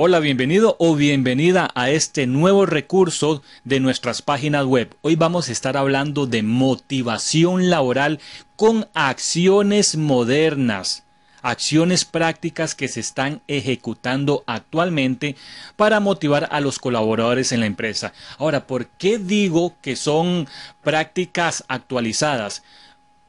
Hola, bienvenido o bienvenida a este nuevo recurso de nuestras páginas web. Hoy vamos a estar hablando de motivación laboral con acciones modernas, acciones prácticas que se están ejecutando actualmente para motivar a los colaboradores en la empresa. Ahora, ¿por qué digo que son prácticas actualizadas?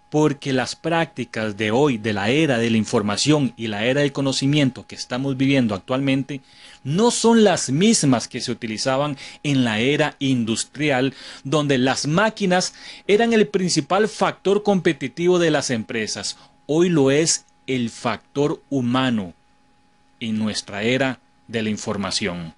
porque las prácticas de hoy, de la era de la información y la era del conocimiento que estamos viviendo actualmente, no son las mismas que se utilizaban en la era industrial, donde las máquinas eran el principal factor competitivo de las empresas. Hoy lo es el factor humano en nuestra era de la información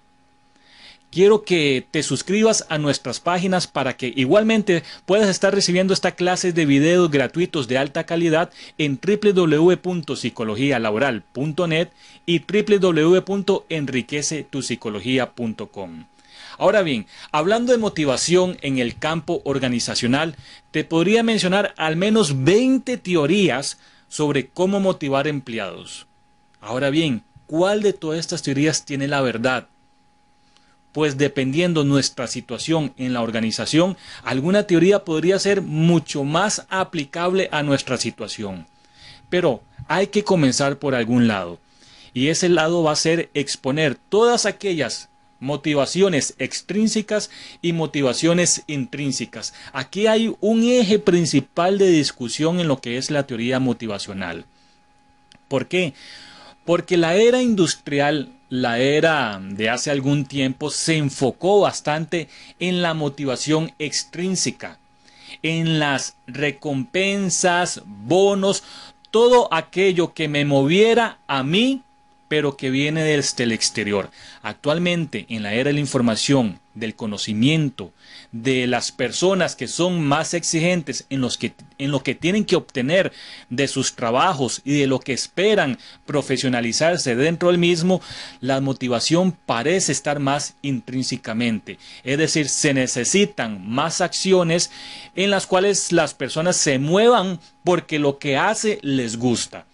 quiero que te suscribas a nuestras páginas para que igualmente puedas estar recibiendo esta clase de videos gratuitos de alta calidad en www.psicologialaboral.net y www.enriquecetupsicología.com. Ahora bien, hablando de motivación en el campo organizacional, te podría mencionar al menos 20 teorías sobre cómo motivar empleados. Ahora bien, ¿cuál de todas estas teorías tiene la verdad? pues dependiendo nuestra situación en la organización, alguna teoría podría ser mucho más aplicable a nuestra situación. Pero hay que comenzar por algún lado. Y ese lado va a ser exponer todas aquellas motivaciones extrínsecas y motivaciones intrínsecas. Aquí hay un eje principal de discusión en lo que es la teoría motivacional. ¿Por qué? Porque la era industrial la era de hace algún tiempo se enfocó bastante en la motivación extrínseca, en las recompensas, bonos, todo aquello que me moviera a mí, pero que viene desde el exterior. Actualmente, en la era de la información, del conocimiento, de las personas que son más exigentes en, los que, lo que tienen que obtener de sus trabajos y de lo que esperan profesionalizarse dentro del mismo, la motivación parece estar más intrínsecamente. Es decir, se necesitan más acciones en las cuales las personas se muevan porque lo que hace les gusta.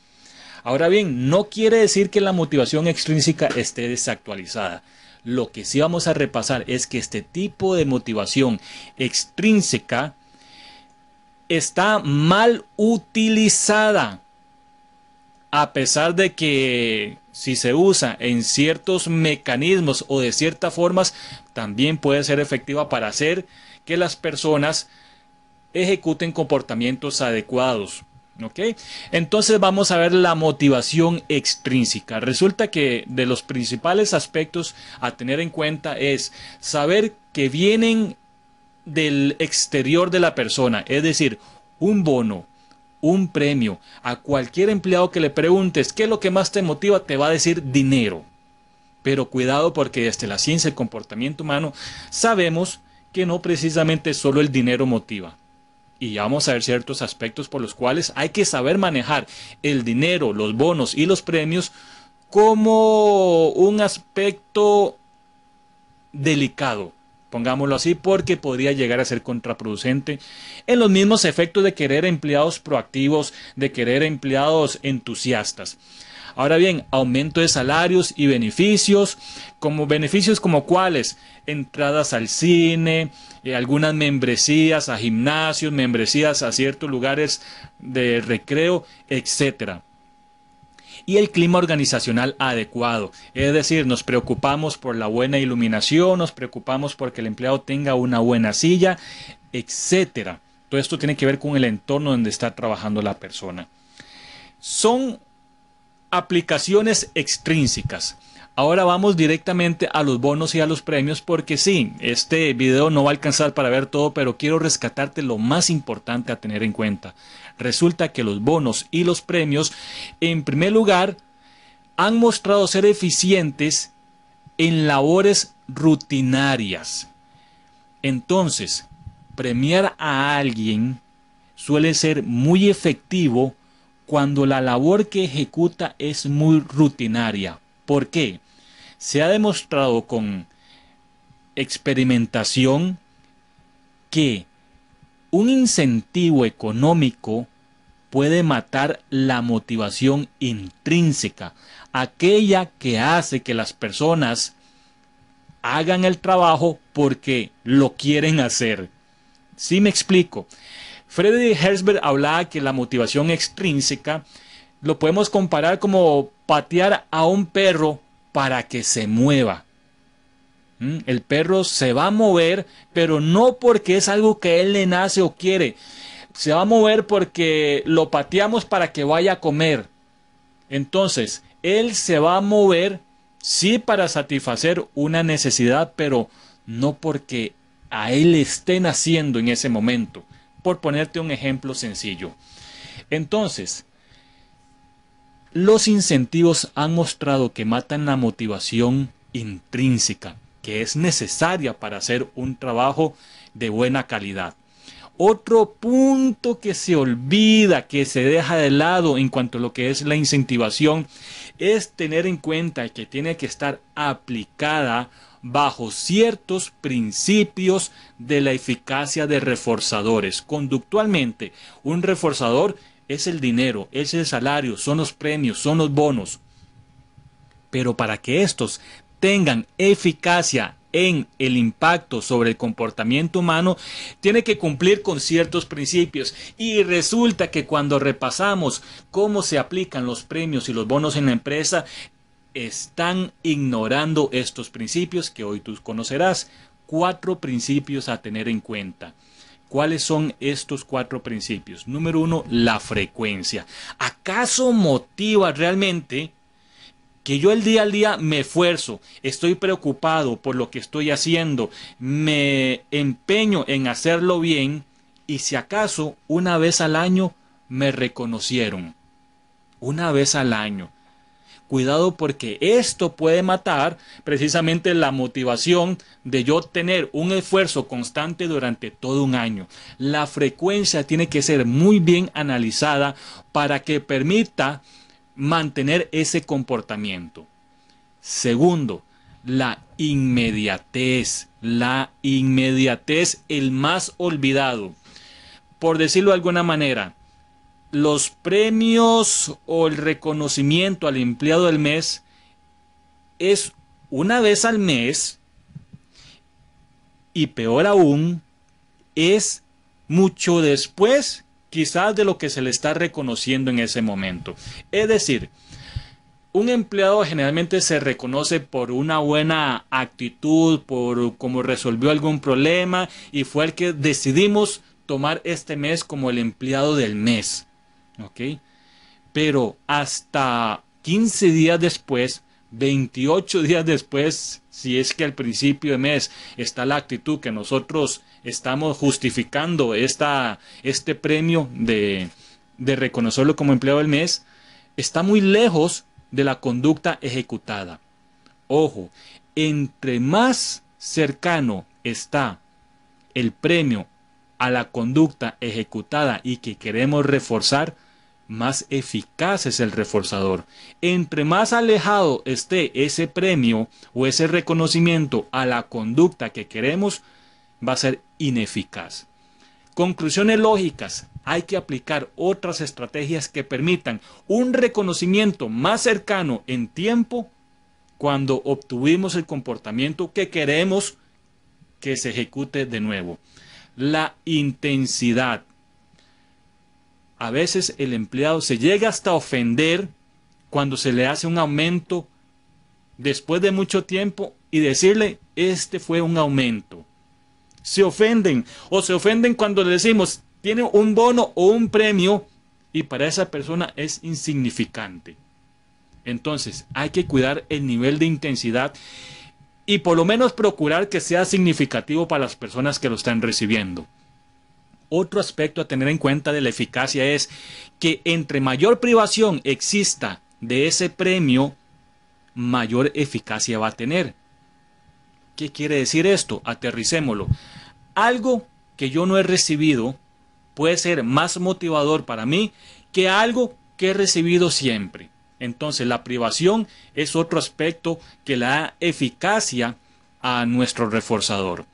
Ahora bien, no quiere decir que la motivación extrínseca esté desactualizada. Lo que sí vamos a repasar es que este tipo de motivación extrínseca está mal utilizada. A pesar de que si se usa en ciertos mecanismos o de ciertas formas, también puede ser efectiva para hacer que las personas ejecuten comportamientos adecuados. Entonces vamos a ver la motivación extrínseca. Resulta que de los principales aspectos a tener en cuenta es saber que vienen del exterior de la persona, es decir, un bono, un premio. A cualquier empleado que le preguntes qué es lo que más te motiva, te va a decir dinero. Pero cuidado porque desde la ciencia del comportamiento humano sabemos que no precisamente solo el dinero motiva y vamos a ver ciertos aspectos por los cuales hay que saber manejar el dinero, los bonos y los premios como un aspecto delicado, pongámoslo así, porque podría llegar a ser contraproducente en los mismos efectos de querer empleados proactivos, de querer empleados entusiastas. Ahora bien, aumento de salarios y beneficios, como beneficios como cuáles, entradas al cine, eh, algunas membresías a gimnasios, membresías a ciertos lugares de recreo, etcétera y el clima organizacional adecuado. Es decir, nos preocupamos por la buena iluminación, nos preocupamos porque el empleado tenga una buena silla, etcétera. Todo esto tiene que ver con el entorno donde está trabajando la persona. Son aplicaciones extrínsecas. Ahora vamos directamente a los bonos y a los premios porque sí, este video no va a alcanzar para ver todo, pero quiero rescatarte lo más importante a tener en cuenta. Resulta que los bonos y los premios, en primer lugar, han mostrado ser eficientes en labores rutinarias. Entonces, premiar a alguien suele ser muy efectivo cuando la labor que ejecuta es muy rutinaria. ¿Por qué? se ha demostrado con experimentación que un incentivo económico puede matar la motivación intrínseca, aquella que hace que las personas hagan el trabajo porque lo quieren hacer. Si me explico? Freddy Herzberg hablaba que la motivación extrínseca lo podemos comparar como patear a un perro para que se mueva. ¿Mm? El perro se va a mover, pero no porque es algo que él le nace o quiere. Se va a mover porque lo pateamos para que vaya a comer. Entonces, él se va a mover, sí, para satisfacer una necesidad, pero no porque a él le esté naciendo en ese momento. Por ponerte un ejemplo sencillo. Entonces, los incentivos han mostrado que matan la motivación intrínseca, que es necesaria para hacer un trabajo de buena calidad. Otro punto que se olvida, que se deja de lado en cuanto a lo que es la incentivación, es tener en cuenta que tiene que estar aplicada bajo ciertos principios de la eficacia de reforzadores. Conductualmente, un reforzador es el dinero, es el salario, son los premios, son los bonos. Pero para que estos tengan eficacia en el impacto sobre el comportamiento humano, tiene que cumplir con ciertos principios. Y resulta que cuando repasamos cómo se aplican los premios y los bonos en la empresa, están ignorando estos principios que hoy tú conocerás. Cuatro principios a tener en cuenta. ¿Cuáles son estos cuatro principios? Número uno, la frecuencia. ¿Acaso motiva realmente que yo el día al día me esfuerzo, estoy preocupado por lo que estoy haciendo, me empeño en hacerlo bien y si acaso una vez al año me reconocieron? Una vez al año cuidado porque esto puede matar precisamente la motivación de yo tener un esfuerzo constante durante todo un año. La frecuencia tiene que ser muy bien analizada para que permita mantener ese comportamiento. Segundo, la inmediatez. La inmediatez, el más olvidado. Por decirlo de alguna manera, los premios o el reconocimiento al empleado del mes es una vez al mes y peor aún es mucho después quizás de lo que se le está reconociendo en ese momento. Es decir, un empleado generalmente se reconoce por una buena actitud, por cómo resolvió algún problema y fue el que decidimos tomar este mes como el empleado del mes. ¿ok? Pero hasta 15 días después, 28 días después, si es que al principio de mes está la actitud que nosotros estamos justificando esta, este premio de, de reconocerlo como empleado del mes, está muy lejos de la conducta ejecutada. Ojo, entre más cercano está el premio a la conducta ejecutada y que queremos reforzar, más eficaz es el reforzador. Entre más alejado esté ese premio o ese reconocimiento a la conducta que queremos, va a ser ineficaz. Conclusiones lógicas. Hay que aplicar otras estrategias que permitan un reconocimiento más cercano en tiempo cuando obtuvimos el comportamiento que queremos que se ejecute de nuevo. La intensidad a veces el empleado se llega hasta ofender cuando se le hace un aumento después de mucho tiempo y decirle, este fue un aumento. Se ofenden o se ofenden cuando le decimos, tiene un bono o un premio y para esa persona es insignificante. Entonces hay que cuidar el nivel de intensidad y por lo menos procurar que sea significativo para las personas que lo están recibiendo. Otro aspecto a tener en cuenta de la eficacia es que entre mayor privación exista de ese premio, mayor eficacia va a tener. ¿Qué quiere decir esto? Aterricémoslo. Algo que yo no he recibido puede ser más motivador para mí que algo que he recibido siempre. Entonces la privación es otro aspecto que la eficacia a nuestro reforzador.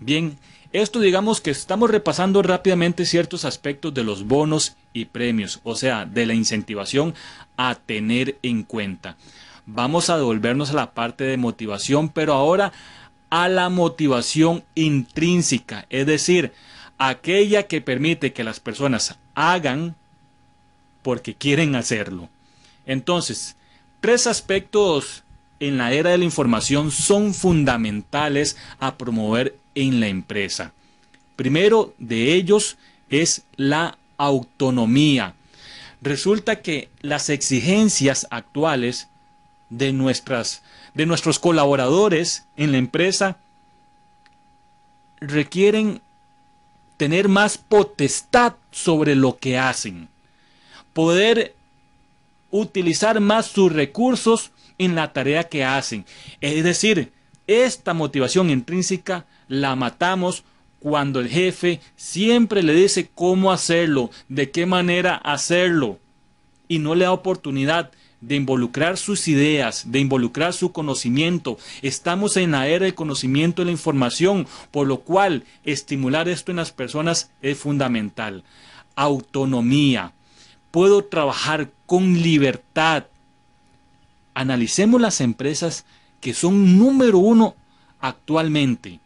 Bien, esto digamos que estamos repasando rápidamente ciertos aspectos de los bonos y premios, o sea, de la incentivación a tener en cuenta. Vamos a devolvernos a la parte de motivación, pero ahora a la motivación intrínseca, es decir, aquella que permite que las personas hagan porque quieren hacerlo. Entonces, tres aspectos en la era de la información son fundamentales a promover en la empresa. Primero de ellos es la autonomía. Resulta que las exigencias actuales de, nuestras, de nuestros colaboradores en la empresa requieren tener más potestad sobre lo que hacen, poder utilizar más sus recursos en la tarea que hacen. Es decir, esta motivación intrínseca la matamos cuando el jefe siempre le dice cómo hacerlo, de qué manera hacerlo, y no le da oportunidad de involucrar sus ideas, de involucrar su conocimiento. Estamos en la era del conocimiento y la información, por lo cual estimular esto en las personas es fundamental. Autonomía. Puedo trabajar con libertad. Analicemos las empresas que son número uno actualmente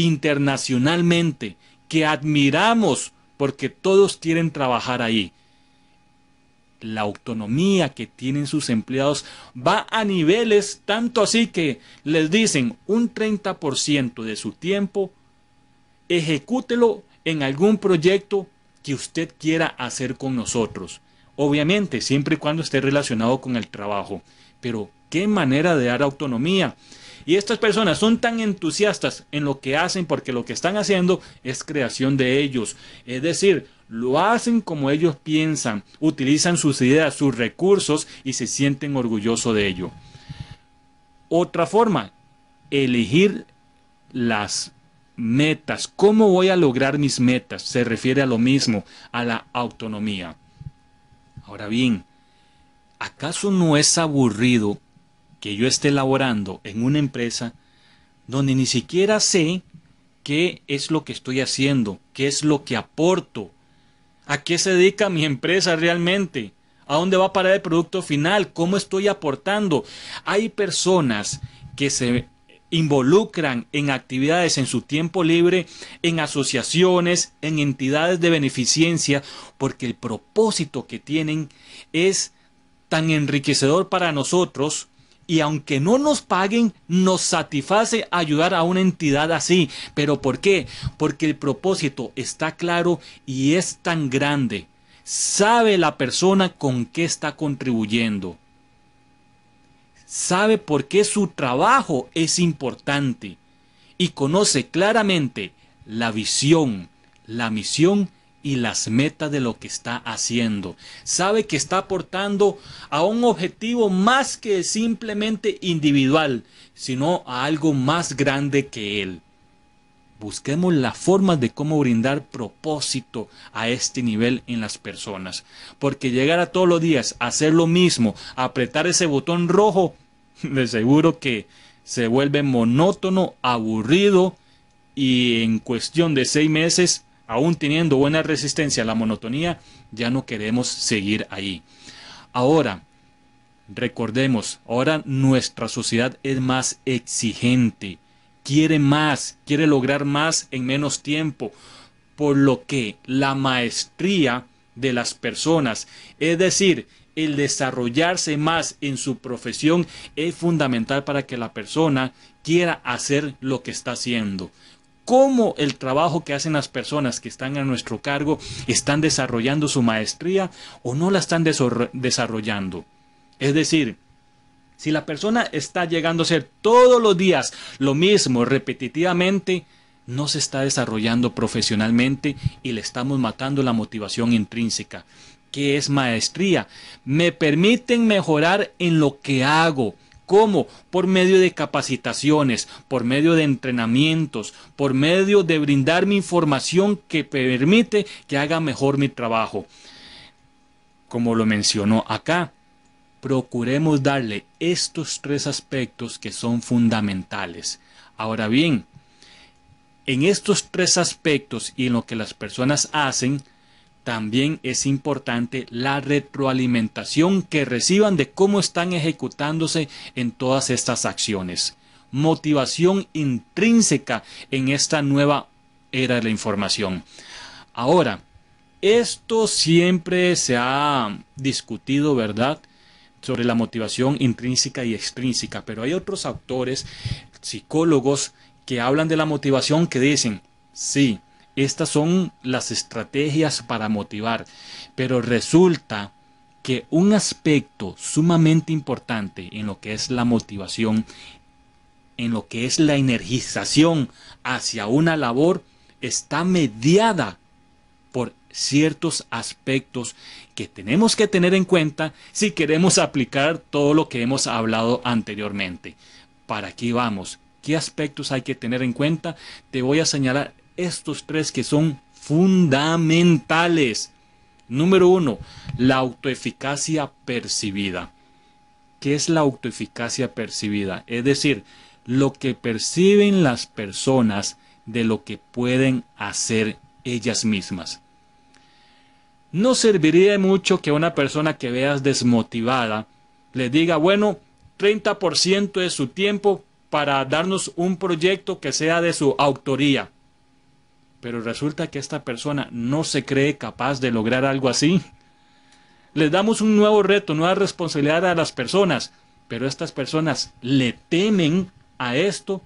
internacionalmente, que admiramos porque todos quieren trabajar ahí. La autonomía que tienen sus empleados va a niveles tanto así que les dicen un 30% de su tiempo, ejecútelo en algún proyecto que usted quiera hacer con nosotros. Obviamente, siempre y cuando esté relacionado con el trabajo. Pero, ¿qué manera de dar autonomía? Y estas personas son tan entusiastas en lo que hacen porque lo que están haciendo es creación de ellos. Es decir, lo hacen como ellos piensan, utilizan sus ideas, sus recursos y se sienten orgullosos de ello. Otra forma, elegir las metas. ¿Cómo voy a lograr mis metas? Se refiere a lo mismo, a la autonomía. Ahora bien, ¿acaso no es aburrido que yo esté laborando en una empresa donde ni siquiera sé qué es lo que estoy haciendo, qué es lo que aporto, a qué se dedica mi empresa realmente, a dónde va a parar el producto final, cómo estoy aportando. Hay personas que se involucran en actividades en su tiempo libre, en asociaciones, en entidades de beneficencia, porque el propósito que tienen es tan enriquecedor para nosotros y aunque no nos paguen, nos satisface ayudar a una entidad así. ¿Pero por qué? Porque el propósito está claro y es tan grande. Sabe la persona con qué está contribuyendo. Sabe por qué su trabajo es importante y conoce claramente la visión, la misión y las metas de lo que está haciendo. Sabe que está aportando a un objetivo más que simplemente individual, sino a algo más grande que él. Busquemos la forma de cómo brindar propósito a este nivel en las personas. Porque llegar a todos los días, a hacer lo mismo, apretar ese botón rojo, de seguro que se vuelve monótono, aburrido y en cuestión de seis meses aún teniendo buena resistencia a la monotonía, ya no queremos seguir ahí. Ahora, recordemos, ahora nuestra sociedad es más exigente, quiere más, quiere lograr más en menos tiempo, por lo que la maestría de las personas, es decir, el desarrollarse más en su profesión es fundamental para que la persona quiera hacer lo que está haciendo cómo el trabajo que hacen las personas que están a nuestro cargo están desarrollando su maestría o no la están desarrollando. Es decir, si la persona está llegando a ser todos los días lo mismo repetitivamente, no se está desarrollando profesionalmente y le estamos matando la motivación intrínseca, ¿Qué es maestría. Me permiten mejorar en lo que hago, ¿Cómo? Por medio de capacitaciones, por medio de entrenamientos, por medio de brindarme información que permite que haga mejor mi trabajo. Como lo mencionó acá, procuremos darle estos tres aspectos que son fundamentales. Ahora bien, en estos tres aspectos y en lo que las personas hacen, también es importante la retroalimentación que reciban de cómo están ejecutándose en todas estas acciones. Motivación intrínseca en esta nueva era de la información. Ahora, esto siempre se ha discutido, ¿verdad? Sobre la motivación intrínseca y extrínseca, pero hay otros autores, psicólogos, que hablan de la motivación que dicen, sí, estas son las estrategias para motivar, pero resulta que un aspecto sumamente importante en lo que es la motivación, en lo que es la energización hacia una labor, está mediada por ciertos aspectos que tenemos que tener en cuenta si queremos aplicar todo lo que hemos hablado anteriormente. Para aquí vamos. ¿Qué aspectos hay que tener en cuenta? Te voy a señalar estos tres que son fundamentales. Número uno, la autoeficacia percibida. ¿Qué es la autoeficacia percibida? Es decir, lo que perciben las personas de lo que pueden hacer ellas mismas. No serviría mucho que una persona que veas desmotivada le diga, bueno, 30% de su tiempo para darnos un proyecto que sea de su autoría pero resulta que esta persona no se cree capaz de lograr algo así. Les damos un nuevo reto, nueva responsabilidad a las personas, pero estas personas le temen a esto.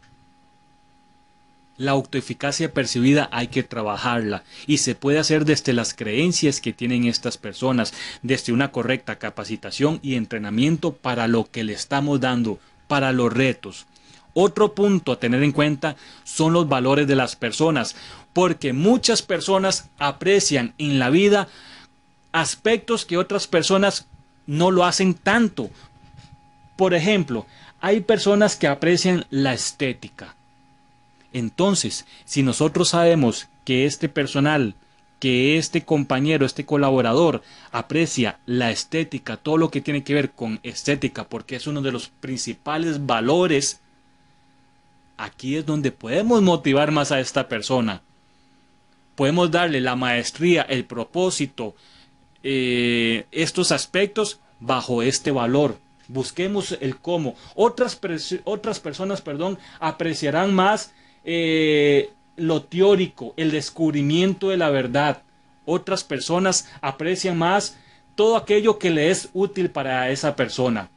La autoeficacia percibida hay que trabajarla y se puede hacer desde las creencias que tienen estas personas, desde una correcta capacitación y entrenamiento para lo que le estamos dando, para los retos. Otro punto a tener en cuenta son los valores de las personas porque muchas personas aprecian en la vida aspectos que otras personas no lo hacen tanto. Por ejemplo, hay personas que aprecian la estética. Entonces, si nosotros sabemos que este personal, que este compañero, este colaborador aprecia la estética, todo lo que tiene que ver con estética, porque es uno de los principales valores, aquí es donde podemos motivar más a esta persona podemos darle la maestría, el propósito, eh, estos aspectos bajo este valor. Busquemos el cómo. Otras, otras personas perdón, apreciarán más eh, lo teórico, el descubrimiento de la verdad. Otras personas aprecian más todo aquello que le es útil para esa persona.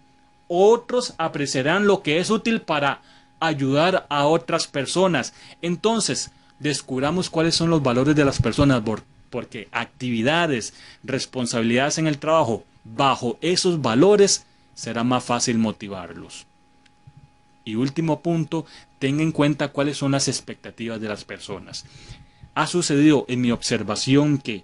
Otros apreciarán lo que es útil para ayudar a otras personas. Entonces, descubramos cuáles son los valores de las personas, porque actividades, responsabilidades en el trabajo, bajo esos valores será más fácil motivarlos. Y último punto, tenga en cuenta cuáles son las expectativas de las personas. Ha sucedido en mi observación que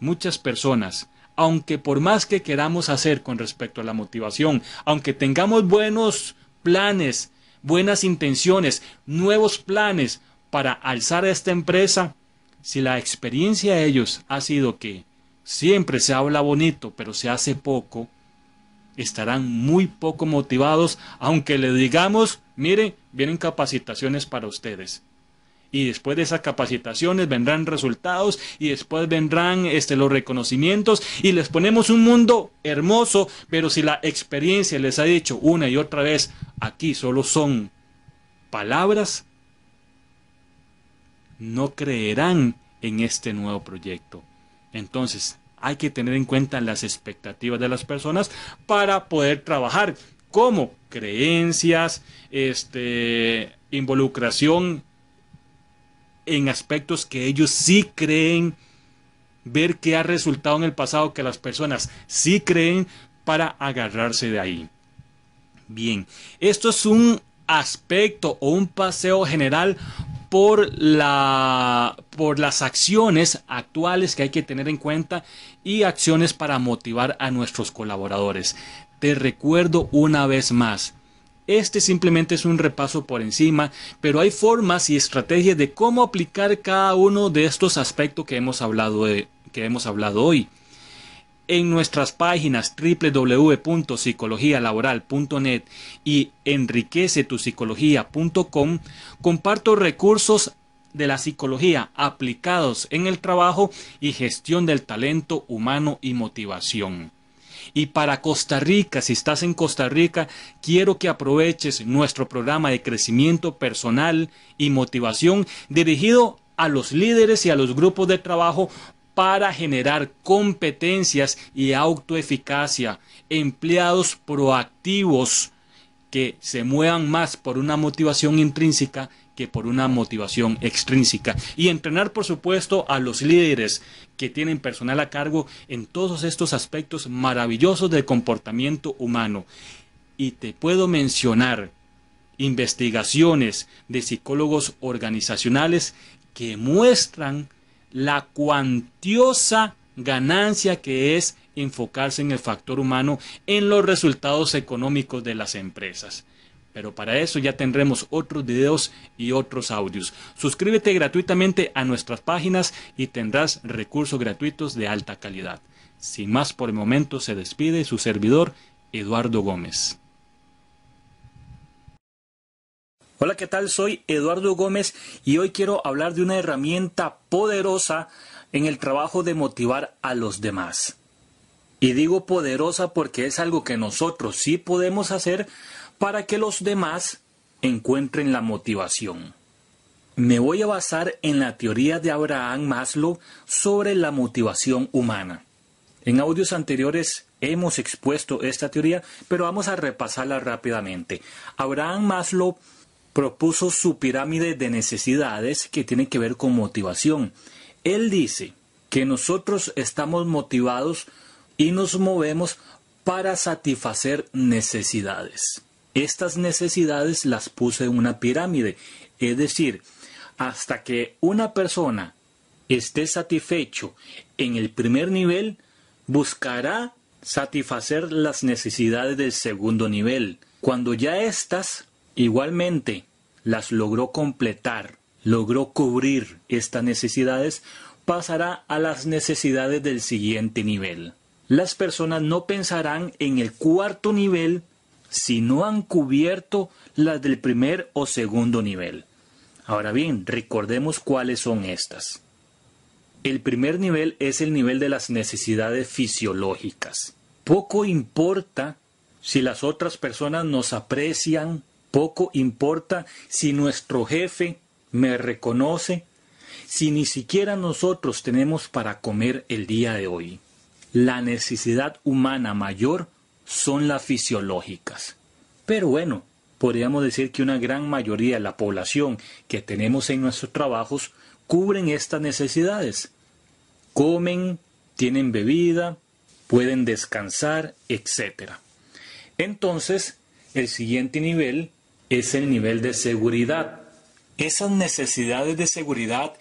muchas personas, aunque por más que queramos hacer con respecto a la motivación, aunque tengamos buenos planes, buenas intenciones, nuevos planes, para alzar esta empresa, si la experiencia de ellos ha sido que siempre se habla bonito, pero se hace poco, estarán muy poco motivados, aunque le digamos, mire, vienen capacitaciones para ustedes. Y después de esas capacitaciones vendrán resultados y después vendrán este, los reconocimientos y les ponemos un mundo hermoso, pero si la experiencia les ha dicho una y otra vez, aquí solo son palabras, no creerán en este nuevo proyecto. Entonces, hay que tener en cuenta las expectativas de las personas para poder trabajar como creencias, este, involucración en aspectos que ellos sí creen, ver qué ha resultado en el pasado que las personas sí creen para agarrarse de ahí. Bien, esto es un aspecto o un paseo general por, las acciones actuales que hay que tener en cuenta y acciones para motivar a nuestros colaboradores. Te recuerdo una vez más, este simplemente es un repaso por encima, pero hay formas y estrategias de cómo aplicar cada uno de estos aspectos que hemos hablado, que hemos hablado hoy en nuestras páginas www.psicologialaboral.net y enriquecetupsicología.com comparto recursos de la psicología aplicados en el trabajo y gestión del talento humano y motivación. Y para Costa Rica, si estás en Costa Rica, quiero que aproveches nuestro programa de crecimiento personal y motivación dirigido a los líderes y a los grupos de trabajo para generar competencias y autoeficacia, empleados proactivos que se muevan más por una motivación intrínseca que por una motivación extrínseca. Y entrenar, por supuesto, a los líderes que tienen personal a cargo en todos estos aspectos maravillosos del comportamiento humano. Y te puedo mencionar investigaciones de psicólogos organizacionales que muestran la cuantiosa ganancia que es enfocarse en el factor humano en los resultados económicos de las empresas. Pero para eso ya tendremos otros videos y otros audios. Suscríbete gratuitamente a nuestras páginas y tendrás recursos gratuitos de alta calidad. Sin más por el momento se despide su servidor Eduardo Gómez. Hola, ¿qué tal? Soy Eduardo Gómez y hoy quiero hablar de una herramienta poderosa en el trabajo de motivar a los demás. Y digo poderosa porque es algo que nosotros sí podemos hacer para que los demás encuentren la motivación. Me voy a basar en la teoría de Abraham Maslow sobre la motivación humana. En audios anteriores hemos expuesto esta teoría, pero vamos a repasarla rápidamente. Abraham Maslow propuso su pirámide de necesidades que tiene que ver con motivación. Él dice que nosotros estamos motivados y nos movemos para satisfacer necesidades. Estas necesidades las puse en una pirámide, es decir, hasta que una persona esté satisfecho en el primer nivel, buscará satisfacer las necesidades del segundo nivel. Cuando ya estas igualmente las logró completar, logró cubrir estas necesidades, pasará a las necesidades del siguiente nivel. Las personas no pensarán en el cuarto nivel si no han cubierto las del primer o segundo nivel. Ahora bien, recordemos cuáles son estas. El primer nivel es el nivel de las necesidades fisiológicas. Poco importa si las otras personas nos aprecian, poco importa si nuestro jefe me reconoce, si ni siquiera nosotros tenemos para comer el día de hoy. La necesidad humana mayor son las fisiológicas. Pero bueno, podríamos decir que una gran mayoría de la población que tenemos en nuestros trabajos cubren estas necesidades. Comen, tienen bebida, pueden descansar, etc. Entonces, el siguiente nivel es el nivel de seguridad. Esas necesidades de seguridad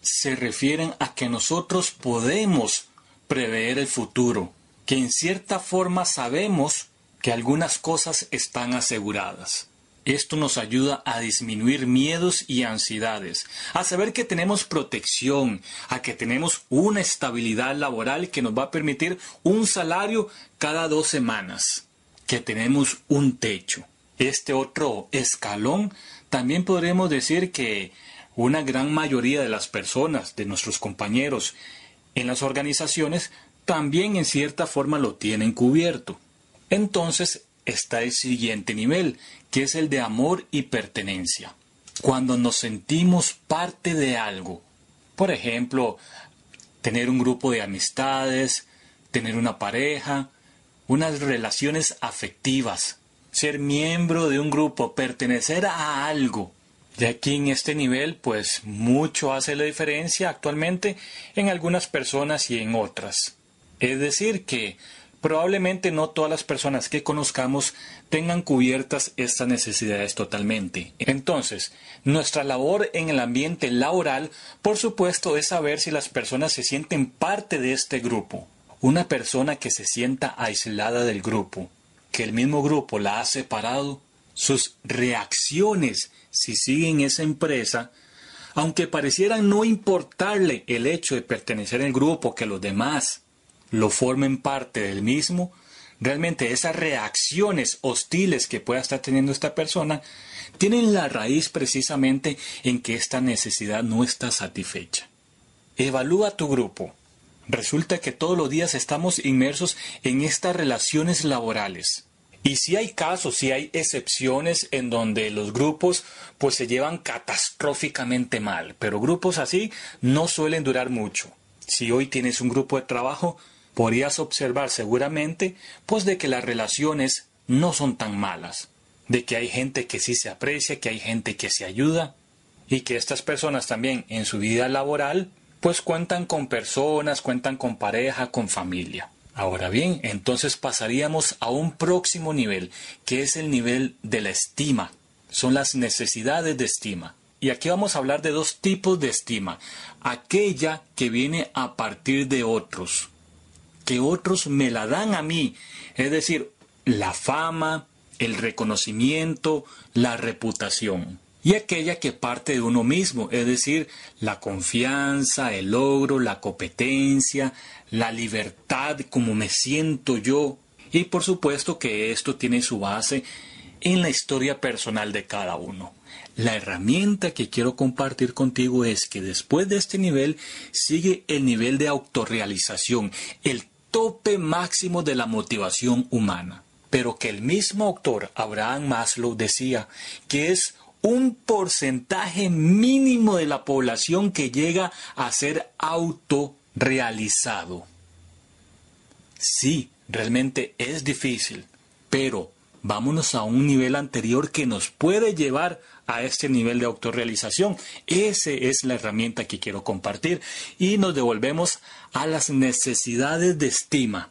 se refieren a que nosotros podemos prever el futuro, que en cierta forma sabemos que algunas cosas están aseguradas. Esto nos ayuda a disminuir miedos y ansiedades, a saber que tenemos protección, a que tenemos una estabilidad laboral que nos va a permitir un salario cada dos semanas, que tenemos un techo este otro escalón, también podremos decir que una gran mayoría de las personas, de nuestros compañeros en las organizaciones, también en cierta forma lo tienen cubierto. Entonces está el siguiente nivel, que es el de amor y pertenencia. Cuando nos sentimos parte de algo, por ejemplo, tener un grupo de amistades, tener una pareja, unas relaciones afectivas, ser miembro de un grupo, pertenecer a algo. De aquí en este nivel, pues mucho hace la diferencia actualmente en algunas personas y en otras. Es decir, que probablemente no todas las personas que conozcamos tengan cubiertas estas necesidades totalmente. Entonces, nuestra labor en el ambiente laboral, por supuesto, es saber si las personas se sienten parte de este grupo, una persona que se sienta aislada del grupo que el mismo grupo la ha separado, sus reacciones si siguen esa empresa, aunque pareciera no importarle el hecho de pertenecer al grupo, que los demás lo formen parte del mismo, realmente esas reacciones hostiles que pueda estar teniendo esta persona tienen la raíz precisamente en que esta necesidad no está satisfecha. Evalúa tu grupo Resulta que todos los días estamos inmersos en estas relaciones laborales. Y si hay casos, si hay excepciones en donde los grupos pues se llevan catastróficamente mal, pero grupos así no suelen durar mucho. Si hoy tienes un grupo de trabajo, podrías observar seguramente pues de que las relaciones no son tan malas, de que hay gente que sí se aprecia, que hay gente que se ayuda y que estas personas también en su vida laboral pues cuentan con personas, cuentan con pareja, con familia. Ahora bien, entonces pasaríamos a un próximo nivel, que es el nivel de la estima. Son las necesidades de estima. Y aquí vamos a hablar de dos tipos de estima. Aquella que viene a partir de otros, que otros me la dan a mí. Es decir, la fama, el reconocimiento, la reputación y aquella que parte de uno mismo, es decir, la confianza, el logro, la competencia, la libertad, como me siento yo. Y por supuesto que esto tiene su base en la historia personal de cada uno. La herramienta que quiero compartir contigo es que después de este nivel sigue el nivel de autorrealización, el tope máximo de la motivación humana. Pero que el mismo autor Abraham Maslow decía que es un porcentaje mínimo de la población que llega a ser autorrealizado. Sí, realmente es difícil, pero vámonos a un nivel anterior que nos puede llevar a este nivel de autorrealización. Esa es la herramienta que quiero compartir y nos devolvemos a las necesidades de estima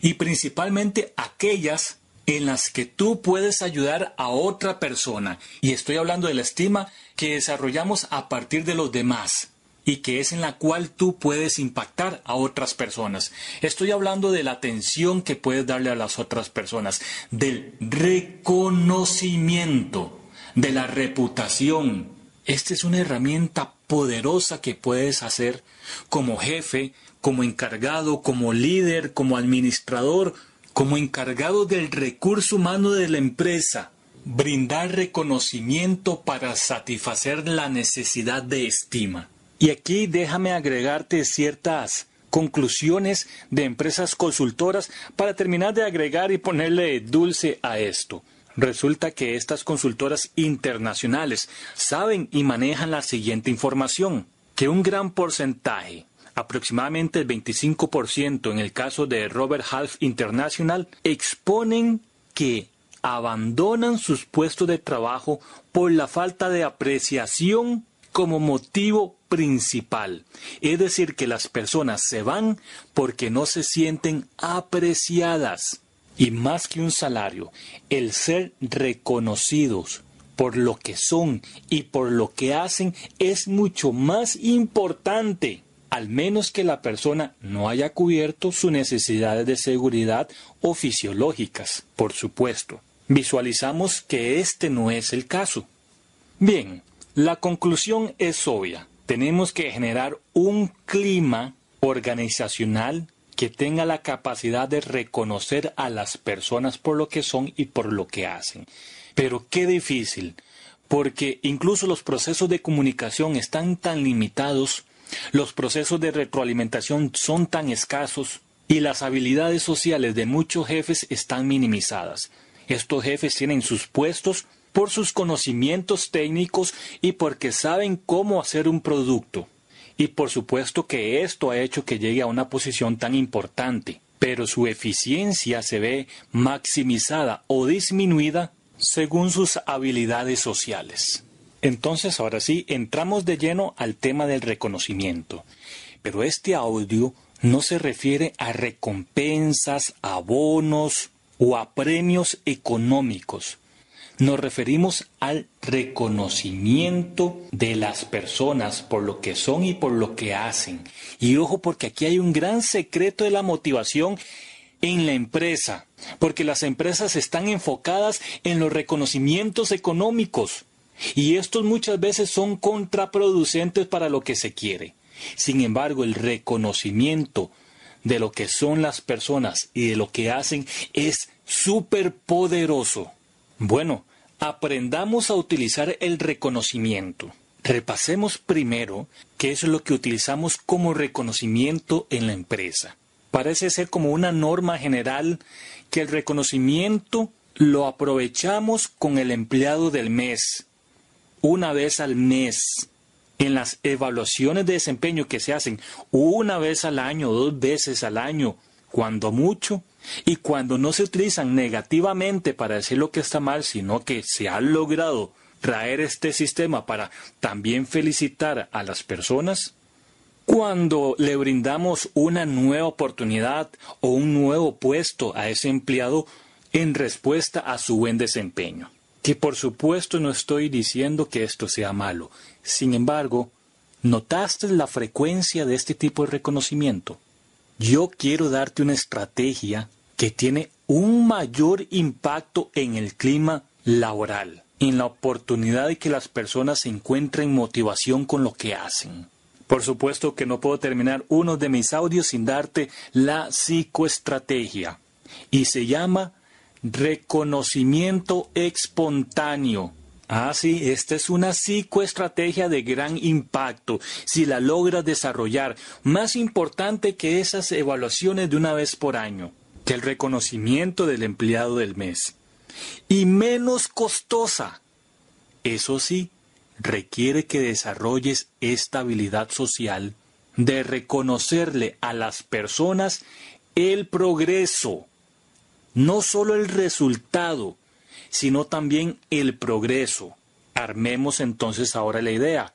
y principalmente aquellas en las que tú puedes ayudar a otra persona. Y estoy hablando de la estima que desarrollamos a partir de los demás y que es en la cual tú puedes impactar a otras personas. Estoy hablando de la atención que puedes darle a las otras personas, del reconocimiento, de la reputación. Esta es una herramienta poderosa que puedes hacer como jefe, como encargado, como líder, como administrador, como encargado del recurso humano de la empresa, brindar reconocimiento para satisfacer la necesidad de estima. Y aquí déjame agregarte ciertas conclusiones de empresas consultoras para terminar de agregar y ponerle dulce a esto. Resulta que estas consultoras internacionales saben y manejan la siguiente información, que un gran porcentaje aproximadamente el 25% en el caso de Robert Half International, exponen que abandonan sus puestos de trabajo por la falta de apreciación como motivo principal. Es decir, que las personas se van porque no se sienten apreciadas. Y más que un salario, el ser reconocidos por lo que son y por lo que hacen es mucho más importante al menos que la persona no haya cubierto sus necesidades de seguridad o fisiológicas, por supuesto. Visualizamos que este no es el caso. Bien, la conclusión es obvia. Tenemos que generar un clima organizacional que tenga la capacidad de reconocer a las personas por lo que son y por lo que hacen. Pero qué difícil, porque incluso los procesos de comunicación están tan limitados los procesos de retroalimentación son tan escasos y las habilidades sociales de muchos jefes están minimizadas. Estos jefes tienen sus puestos por sus conocimientos técnicos y porque saben cómo hacer un producto. Y por supuesto que esto ha hecho que llegue a una posición tan importante, pero su eficiencia se ve maximizada o disminuida según sus habilidades sociales. Entonces, ahora sí, entramos de lleno al tema del reconocimiento. Pero este audio no se refiere a recompensas, a bonos o a premios económicos. Nos referimos al reconocimiento de las personas por lo que son y por lo que hacen. Y ojo porque aquí hay un gran secreto de la motivación en la empresa, porque las empresas están enfocadas en los reconocimientos económicos y estos muchas veces son contraproducentes para lo que se quiere. Sin embargo, el reconocimiento de lo que son las personas y de lo que hacen es súper poderoso. Bueno, aprendamos a utilizar el reconocimiento. Repasemos primero qué es lo que utilizamos como reconocimiento en la empresa. Parece ser como una norma general que el reconocimiento lo aprovechamos con el empleado del mes, una vez al mes en las evaluaciones de desempeño que se hacen una vez al año, dos veces al año, cuando mucho, y cuando no se utilizan negativamente para decir lo que está mal, sino que se ha logrado traer este sistema para también felicitar a las personas, cuando le brindamos una nueva oportunidad o un nuevo puesto a ese empleado en respuesta a su buen desempeño que por supuesto no estoy diciendo que esto sea malo. Sin embargo, ¿notaste la frecuencia de este tipo de reconocimiento? Yo quiero darte una estrategia que tiene un mayor impacto en el clima laboral, en la oportunidad de que las personas encuentren motivación con lo que hacen. Por supuesto que no puedo terminar uno de mis audios sin darte la psicoestrategia y se llama reconocimiento espontáneo. Ah, sí, esta es una psicoestrategia de gran impacto si la logras desarrollar, más importante que esas evaluaciones de una vez por año, que el reconocimiento del empleado del mes. Y menos costosa. Eso sí, requiere que desarrolles esta habilidad social de reconocerle a las personas el progreso no solo el resultado, sino también el progreso. Armemos entonces ahora la idea.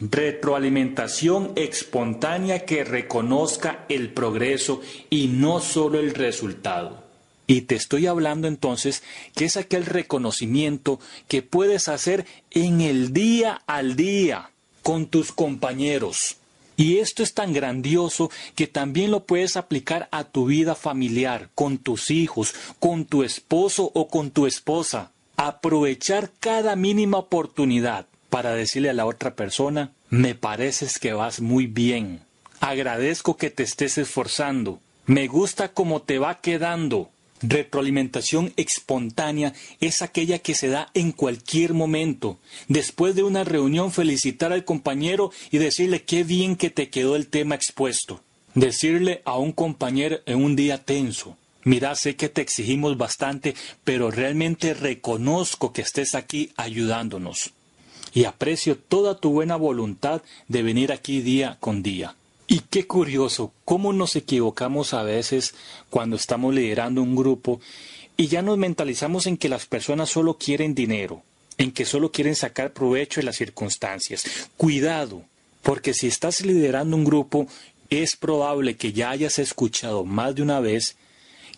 Retroalimentación espontánea que reconozca el progreso y no solo el resultado. Y te estoy hablando entonces que es aquel reconocimiento que puedes hacer en el día al día con tus compañeros, y esto es tan grandioso que también lo puedes aplicar a tu vida familiar, con tus hijos, con tu esposo o con tu esposa. Aprovechar cada mínima oportunidad para decirle a la otra persona, me pareces que vas muy bien. Agradezco que te estés esforzando. Me gusta cómo te va quedando. Retroalimentación espontánea es aquella que se da en cualquier momento. Después de una reunión, felicitar al compañero y decirle qué bien que te quedó el tema expuesto. Decirle a un compañero en un día tenso, mira, sé que te exigimos bastante, pero realmente reconozco que estés aquí ayudándonos. Y aprecio toda tu buena voluntad de venir aquí día con día. Y qué curioso, cómo nos equivocamos a veces cuando estamos liderando un grupo y ya nos mentalizamos en que las personas solo quieren dinero, en que solo quieren sacar provecho de las circunstancias. Cuidado, porque si estás liderando un grupo, es probable que ya hayas escuchado más de una vez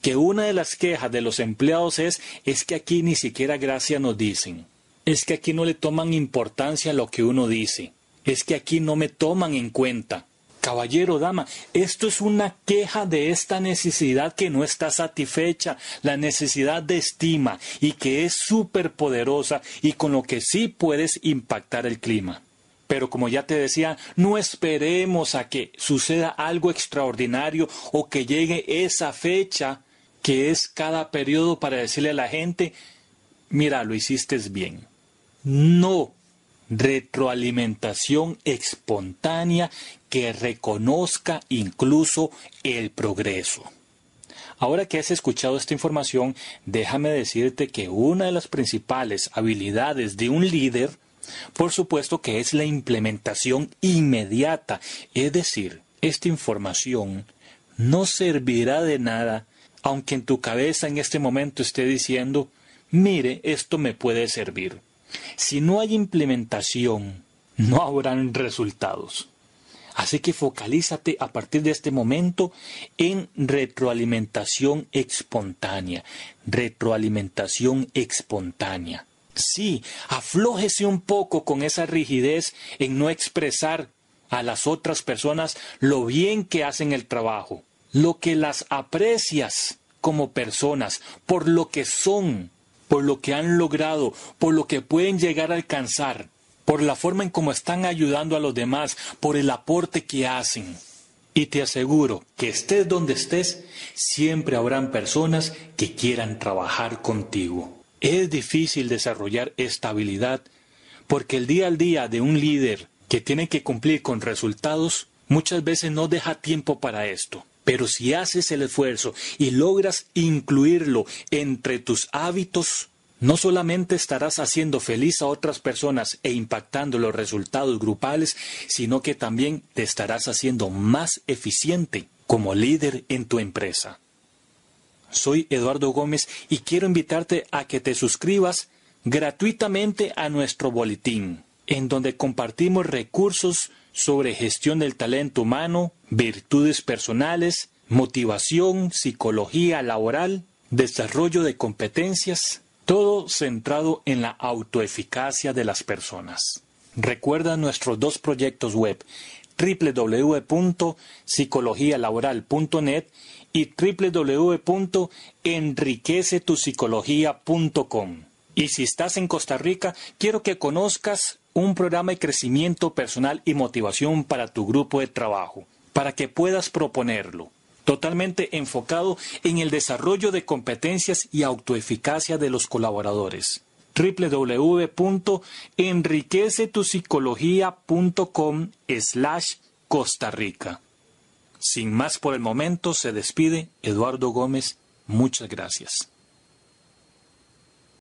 que una de las quejas de los empleados es es que aquí ni siquiera gracia nos dicen, es que aquí no le toman importancia a lo que uno dice, es que aquí no me toman en cuenta. Caballero, dama, esto es una queja de esta necesidad que no está satisfecha, la necesidad de estima y que es súper poderosa y con lo que sí puedes impactar el clima. Pero como ya te decía, no esperemos a que suceda algo extraordinario o que llegue esa fecha que es cada periodo para decirle a la gente, mira, lo hiciste bien. No, retroalimentación espontánea que reconozca incluso el progreso. Ahora que has escuchado esta información, déjame decirte que una de las principales habilidades de un líder, por supuesto que es la implementación inmediata, es decir, esta información no servirá de nada aunque en tu cabeza en este momento esté diciendo, mire, esto me puede servir. Si no hay implementación, no habrán resultados. Así que focalízate a partir de este momento en retroalimentación espontánea. Retroalimentación espontánea. Sí, aflójese un poco con esa rigidez en no expresar a las otras personas lo bien que hacen el trabajo, lo que las aprecias como personas, por lo que son, por lo que han logrado, por lo que pueden llegar a alcanzar, por la forma en cómo están ayudando a los demás, por el aporte que hacen. Y te aseguro que estés donde estés, siempre habrán personas que quieran trabajar contigo. Es difícil desarrollar estabilidad porque el día al día de un líder que tiene que cumplir con resultados muchas veces no deja tiempo para esto. Pero si haces el esfuerzo y logras incluirlo entre tus hábitos, no solamente estarás haciendo feliz a otras personas e impactando los resultados grupales, sino que también te estarás haciendo más eficiente como líder en tu empresa. Soy Eduardo Gómez y quiero invitarte a que te suscribas gratuitamente a nuestro boletín en donde compartimos recursos sobre gestión del talento humano, virtudes personales, motivación, psicología laboral, desarrollo de competencias, todo centrado en la autoeficacia de las personas. Recuerda nuestros dos proyectos web www.psicologialaboral.net y www.enriquecetupsicología.com. Y si estás en Costa Rica, quiero que conozcas un programa de crecimiento personal y motivación para tu grupo de trabajo, para que puedas proponerlo, totalmente enfocado en el desarrollo de competencias y autoeficacia de los colaboradores www.enriquecetupsicología.com slash Costa Rica. Sin más por el momento, se despide Eduardo Gómez. Muchas gracias.